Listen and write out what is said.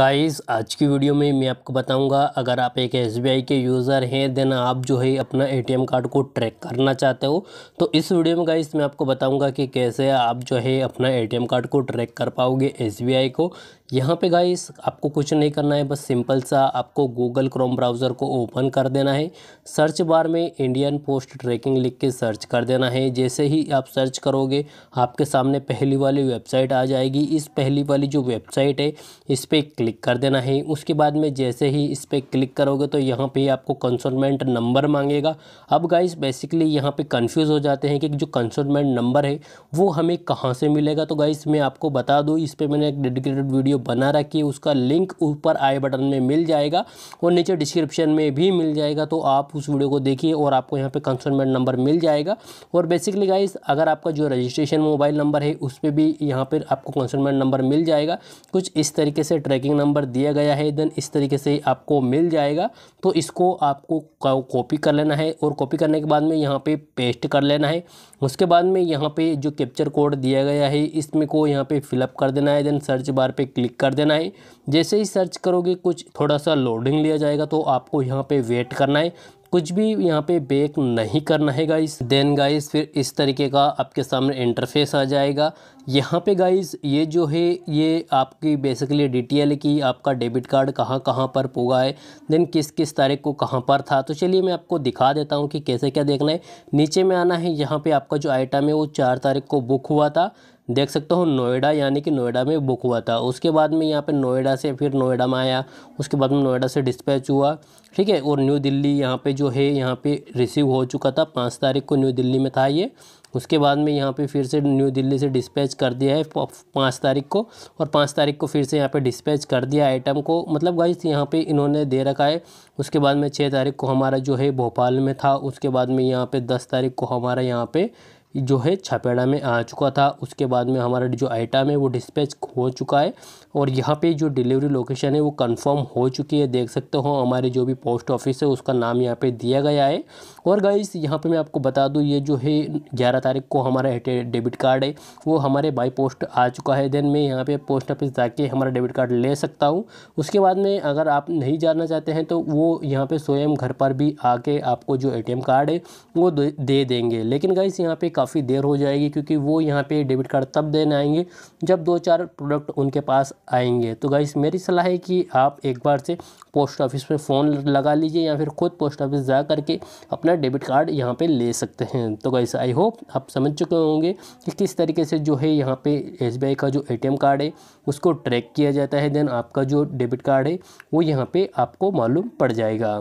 guys आज की video में मैं आपको बताऊंगा अगर आप एक एस के यूज़र हैं देन आप जो है अपना एटीएम कार्ड को ट्रैक करना चाहते हो तो इस वीडियो में गाइस मैं आपको बताऊंगा कि कैसे आप जो है अपना एटीएम कार्ड को ट्रैक कर पाओगे एस को यहाँ पे गाइस आपको कुछ नहीं करना है बस सिंपल सा आपको गूगल क्रोम ब्राउज़र को ओपन कर देना है सर्च बार में इंडियन पोस्ट ट्रैकिंग लिख के सर्च कर देना है जैसे ही आप सर्च करोगे आपके सामने पहली वाली वेबसाइट आ जाएगी इस पहली वाली जो वेबसाइट है इस पर क्लिक क्लिक कर देना है उसके बाद में जैसे ही इस पर क्लिक करोगे तो यहाँ पे आपको कंसोनमेंट नंबर मांगेगा अब गाइस बेसिकली यहाँ पे कंफ्यूज हो जाते हैं कि जो कंसोनमेंट नंबर है वो हमें कहाँ से मिलेगा तो गाइस मैं आपको बता दूँ इस पर मैंने एक डेडिकेटेड वीडियो बना रखी है उसका लिंक ऊपर आई बटन में मिल जाएगा और नीचे डिस्क्रिप्शन में भी मिल जाएगा तो आप उस वीडियो को देखिए और आपको यहाँ पर कंसोनमेंट नंबर मिल जाएगा और बेसिकली गाइस अगर आपका जो रजिस्ट्रेशन मोबाइल नंबर है उस पर भी यहाँ पर आपको कंसोनमेंट नंबर मिल जाएगा कुछ इस तरीके से ट्रैकिंग नंबर दिया गया है देन इस तरीके से आपको मिल जाएगा तो इसको आपको कॉपी कर लेना है और कॉपी करने के बाद में यहाँ पे पेस्ट कर लेना है उसके बाद में यहाँ पे जो कैप्चर कोड दिया गया है इसमें को यहाँ पे फिलअप कर देना है देन सर्च बार पे क्लिक कर देना है जैसे ही सर्च करोगे कुछ थोड़ा सा लोडिंग लिया जाएगा तो आपको यहाँ पर वेट करना है कुछ भी यहाँ पे बेक नहीं करना है गाइस देन गाइस फिर इस तरीके का आपके सामने इंटरफेस आ जाएगा यहाँ पे गाइस ये जो है ये आपकी बेसिकली डिटेल की आपका डेबिट कार्ड कहाँ कहाँ पर पूगा है देन किस किस तारीख को कहाँ पर था तो चलिए मैं आपको दिखा देता हूँ कि कैसे क्या देखना है नीचे में आना है यहाँ पर आपका जो आइटम है वो चार तारीख को बुक हुआ था देख सकते हो नोएडा यानी कि नोएडा में बुक हुआ था उसके बाद में यहाँ पर नोएडा से फिर नोएडा में आया उसके बाद में नोएडा से डिस्पैच हुआ ठीक है और न्यू दिल्ली यहाँ पे जो है यहाँ पे रिसीव हो चुका था पाँच तारीख को न्यू दिल्ली में था ये उसके बाद में यहाँ पे फिर से न्यू दिल्ली से डिस्पैच कर दिया है पाँच तारीख को और पाँच तारीख को फिर से यहाँ पे डिस्पैच कर दिया आइटम को मतलब गाइस यहाँ पे इन्होंने दे रखा है उसके बाद में छः तारीख को हमारा जो है भोपाल में था उसके बाद में यहाँ पे दस तारीख को हमारा यहाँ पे जो है छापेड़ा में आ चुका था उसके बाद में हमारा जो आइटम है वो डिस्पैच हो चुका है और यहाँ पे जो डिलीवरी लोकेशन है वो कंफर्म हो चुकी है देख सकते हो हमारे जो भी पोस्ट ऑफिस है उसका नाम यहाँ पे दिया गया है और गाइस यहाँ पे मैं आपको बता दूँ ये जो है ग्यारह तारीख को हमारा डेबिट कार्ड है वो हमारे बाई पोस्ट आ चुका है देन मैं यहाँ पर पोस्ट ऑफिस जाके हमारा डेबिट कार्ड ले सकता हूँ उसके बाद में अगर आप नहीं जाना चाहते हैं तो वो यहाँ पर स्वयं घर पर भी आके आपको जो ए कार्ड है वो दे देंगे लेकिन गाइस यहाँ पर काफ़ी देर हो जाएगी क्योंकि वो यहाँ पे डेबिट कार्ड तब देने आएंगे जब दो चार प्रोडक्ट उनके पास आएंगे तो गाइस मेरी सलाह है कि आप एक बार से पोस्ट ऑफिस पे फ़ोन लगा लीजिए या फिर खुद पोस्ट ऑफिस जा करके अपना डेबिट कार्ड यहाँ पे ले सकते हैं तो गाइस आई होप आप समझ चुके होंगे कि किस तरीके से जो है यहाँ पे एस का जो ए कार्ड है उसको ट्रैक किया जाता है देन आपका जो डेबिट कार्ड है वो यहाँ पर आपको मालूम पड़ जाएगा